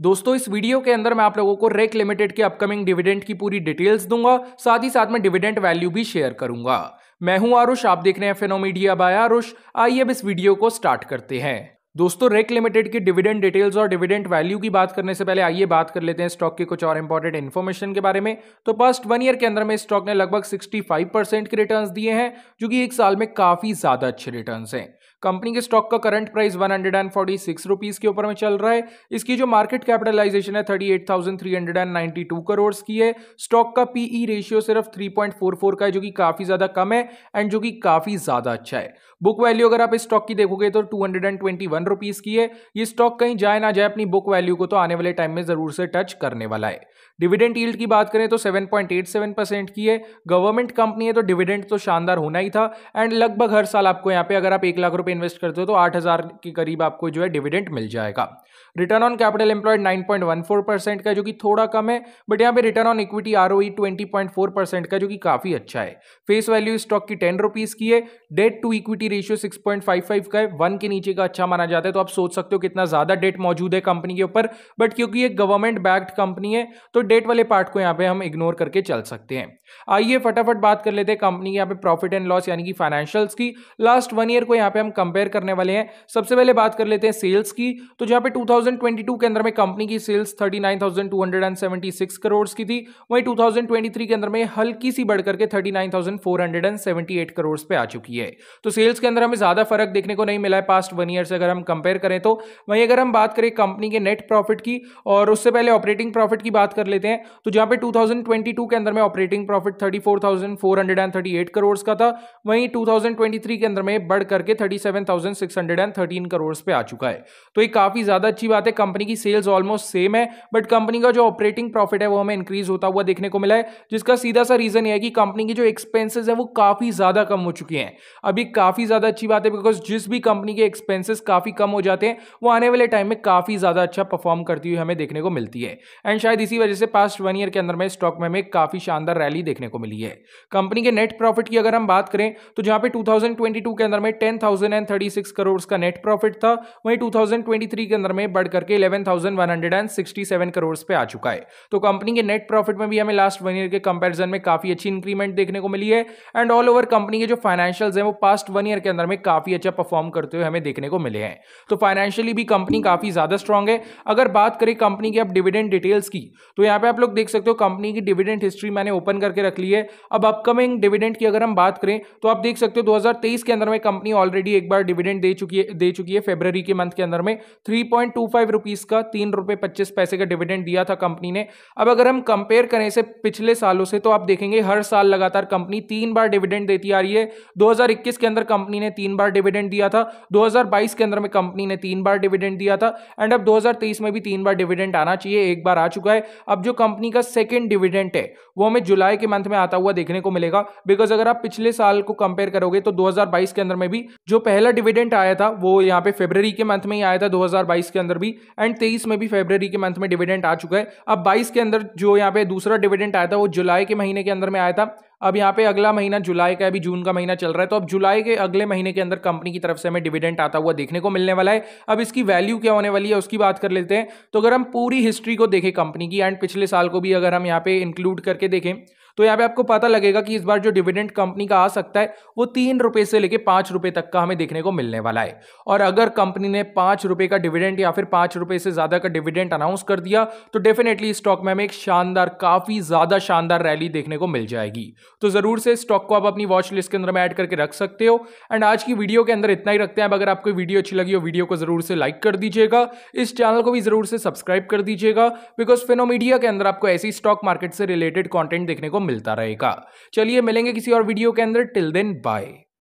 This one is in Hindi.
दोस्तों इस वीडियो के अंदर मैं आप लोगों को रेक लिमिटेड के अपकमिंग डिविडेंड की पूरी डिटेल्स दूंगा साथ ही साथ में डिविडेंड वैल्यू भी शेयर करूंगा मैं हूं आरुष आप देख रहे हैं फेनोमीडिया बाय आरुष आइए अब इस वीडियो को स्टार्ट करते हैं दोस्तों रेक लिमिटेड की डिविडेंड डिटेल्स और डिविडेंड वैल्यू की बात करने से पहले आइए बात कर लेते हैं स्टॉक के कुछ और इंपॉर्टेंट इन्फॉर्मेशन के बारे में तो फर्स्ट वन ईयर के अंदर में स्टॉक ने लगभग 65 परसेंट के रिटर्न दिए हैं जो कि एक साल में काफी ज्यादा अच्छे रिटर्न हैं कंपनी के स्टॉक का current price one hundred and forty six rupees के ऊपर में चल रहा है इसकी जो मार्केट कैपिटलाइजेशन है thirty eight thousand three hundred and ninety two crore की है स्टॉक का पीई रेशियो e सिर्फ थ्री पॉइंट फोर फोर का है जो कि काफ़ी ज़्यादा कम है एंड जो कि काफ़ी ज़्यादा अच्छा है बुक वैल्यू अगर आप इस स्टॉक की देखोगे तो two hundred and twenty one rupees की है ये स्टॉक कहीं जाए ना जाए अपनी बुक वैल्यू को तो आने वाले टाइम में जरूर से टच करने वाला है डिविडेंड यील्ड की बात करें तो seven point eight seven percent की है गवर्नमेंट कंपनी है तो डिविडेंड तो शानदार होना ही था एंड लगभग हर साल आपको यहाँ पे अगर आप एक लाख रुपए इन्वेस्ट करते हो तो आठ हज़ार के करीब आपको जो है डिविडेंड मिल जाएगा return on capital employed four percent का जो कि थोड़ा कम है बट यहाँ पे return on equity R O percent का जो कि काफ़ी अच्छा है फेस वैल्यू स्टॉक की टेन रुपीज़ की है debt to equity P ratio six point five five का है वन के नीचे का अच्छा माना जाता है तो आप सोच सकते हो कितना ज़्यादा डेट मौजूद है कंपनी के ऊपर बट क्योंकि ये गवर्नमेंट बैक्ड कंपनी है तो डेट वाले पार्ट को यहाँ पे हम इग्नोर करके चल सकते हैं आइए फटाफट बात कर लेते हैं कंपनी के यहाँ पे प्रॉफिट एंड लॉस यानी कि फाइनेंशियल्स की लास्ट वन ईयर को यहाँ पे हम कंपेयर करने वाले हैं सबसे पहले बात कर लेते हैं सेल्स की तो जहाँ पे टू के अंदर में कंपनी की सेल्स थर्टी करोड़ की थी वहीं टू के अंदर में हल्की सी बढ़ करके 39,478 करोड़ पे आ चुकी है तो सेल्स सेल्स के अंदर हमें ज़्यादा फर्क देखने को नहीं मिला है पास्ट वन ईयर से अगर हम कंपेयर करें तो वहीं अगर हम बात करें कंपनी के नेट प्रॉफिट की और उससे पहले ऑपरेटिंग प्रॉफिट की बात कर लेते हैं तो जहाँ पे 2022 के अंदर में ऑपरेटिंग प्रॉफिट 34,438 करोड़ का था वहीं 2023 के अंदर में बढ़ करके 37,613 करोड़ पे आ चुका है तो ये काफ़ी ज़्यादा अच्छी बात है कंपनी की सेल्स ऑलमोस्ट सेम है बट कंपनी का जो ऑपरेटिंग प्रॉफिट है वो हमें इंक्रीज होता हुआ देखने को मिला है जिसका सीधा सा रीज़न यह है कि कंपनी की जो एक्सपेंसेस है वो काफ़ी ज़्यादा कम हो चुकी हैं अभी काफ़ी काफ़ी ज़्यादा अच्छी बात है बिकॉज जिस भी कंपनी के एक्सपेंसेस काफ़ी कम हो जाते हैं वो आने वाले टाइम में काफ़ी ज़्यादा अच्छा परफॉर्म करती हुई हमें देखने को मिलती है एंड शायद इसी वजह से पास्ट वन ईयर के अंदर में स्टॉक में हमें काफ़ी शानदार रैली देखने को मिली है कंपनी के नेट प्रॉफिट की अगर हम बात करें तो जहां पे टू के अंदर में टेन करोड़ का नेट प्रॉफिट था वहीं टू के अंदर में बढ़ करके इलेवन करोड़ पे आ चुका है तो कंपनी के नेट प्रॉफिट में भी हमें लास्ट वन ईयर के कंपेरिजन में काफ़ी अच्छी इंक्रीमेंट देखने को मिली है एंड ऑल ओवर कंपनी के जो फाइनेंशियल हैं वो पास्ट वन ईयर ईयर के अंदर में काफ़ी अच्छा परफॉर्म करते हुए हमें देखने को मिले हैं तो फाइनेंशियली भी कंपनी काफ़ी ज़्यादा स्ट्रॉन्ग है अगर बात करें कंपनी की अब डिविडेंड डिटेल्स की तो यहाँ पे आप लोग देख सकते हो कंपनी की डिविडेंड हिस्ट्री मैंने ओपन करके रख ली है अब अपकमिंग डिविडेंड की अगर हम बात करें तो आप देख सकते हो दो के अंदर में कंपनी ऑलरेडी एक बार डिविडेंड दे चुकी है दे चुकी है फेबररी के मंथ के अंदर में three point two five rupees का तीन रुपये पच्चीस पैसे का डिविडेंड दिया था कंपनी ने अब अगर हम कंपेयर करें से पिछले सालों से तो आप देखेंगे हर साल लगातार कंपनी तीन बार डिविडेंड देती आ रही है 2021 के अंदर कंपनी कंपनी ने तीन बार डिविडेंड दिया था 2022 के अंदर में कंपनी ने तीन बार डिविडेंड दिया था एंड अब 2023 में भी तीन बार डिविडेंड आना चाहिए एक बार आ चुका है अब जो कंपनी का सेकेंड डिविडेंट है वो हमें जुलाई के मंथ में आता हुआ देखने को मिलेगा बिकॉज अगर आप पिछले साल को कंपेयर करोगे तो दो के अंदर में भी जो पहला डिविडेंट आया था वो यहाँ पे फेब्रवरी के मंथ में ही आया था दो के अंदर भी एंड तेईस में भी फेब्रवरी के मंथ में डिविडेंट आ चुका है अब बाईस के अंदर जो यहाँ पे दूसरा डिविडेंट आया था वो जुलाई के महीने के अंदर में आया था अब यहाँ पे अगला महीना जुलाई का अभी जून का महीना चल रहा है तो अब जुलाई के अगले महीने के अंदर कंपनी की तरफ से हमें डिविडेंट आता हुआ देखने को मिलने वाला है अब इसकी वैल्यू क्या होने वाली है उसकी बात कर लेते हैं तो अगर हम पूरी हिस्ट्री को देखें कंपनी की एंड पिछले साल को भी अगर हम यहाँ पे इंक्लूड करके देखें तो यहाँ पे आपको पता लगेगा कि इस बार जो डिविडेंड कंपनी का आ सकता है वो तीन रुपये से लेकर पाँच रुपये तक का हमें देखने को मिलने वाला है और अगर कंपनी ने पाँच रुपये का डिविडेंड या फिर पाँच रुपये से ज़्यादा का डिविडेंड अनाउंस कर दिया तो डेफिनेटली स्टॉक में हमें एक शानदार काफ़ी ज़्यादा शानदार रैली देखने को मिल जाएगी तो ज़रूर से स्टॉक को आप अपनी वॉच लिस्ट के अंदर में ऐड करके रख सकते हो एंड आज की वीडियो के अंदर इतना ही रखते हैं अब अगर आपको वीडियो अच्छी लगी हो वीडियो को ज़रूर से लाइक कर दीजिएगा इस चैनल को भी ज़रूर से सब्सक्राइब कर दीजिएगा बिकॉज फिनोमीडिया के अंदर आपको ऐसी स्टॉक मार्केट से रिलेटेड कॉन्टेंट देखने को मिलता रहेगा चलिए मिलेंगे किसी और वीडियो के अंदर टिल देन बाय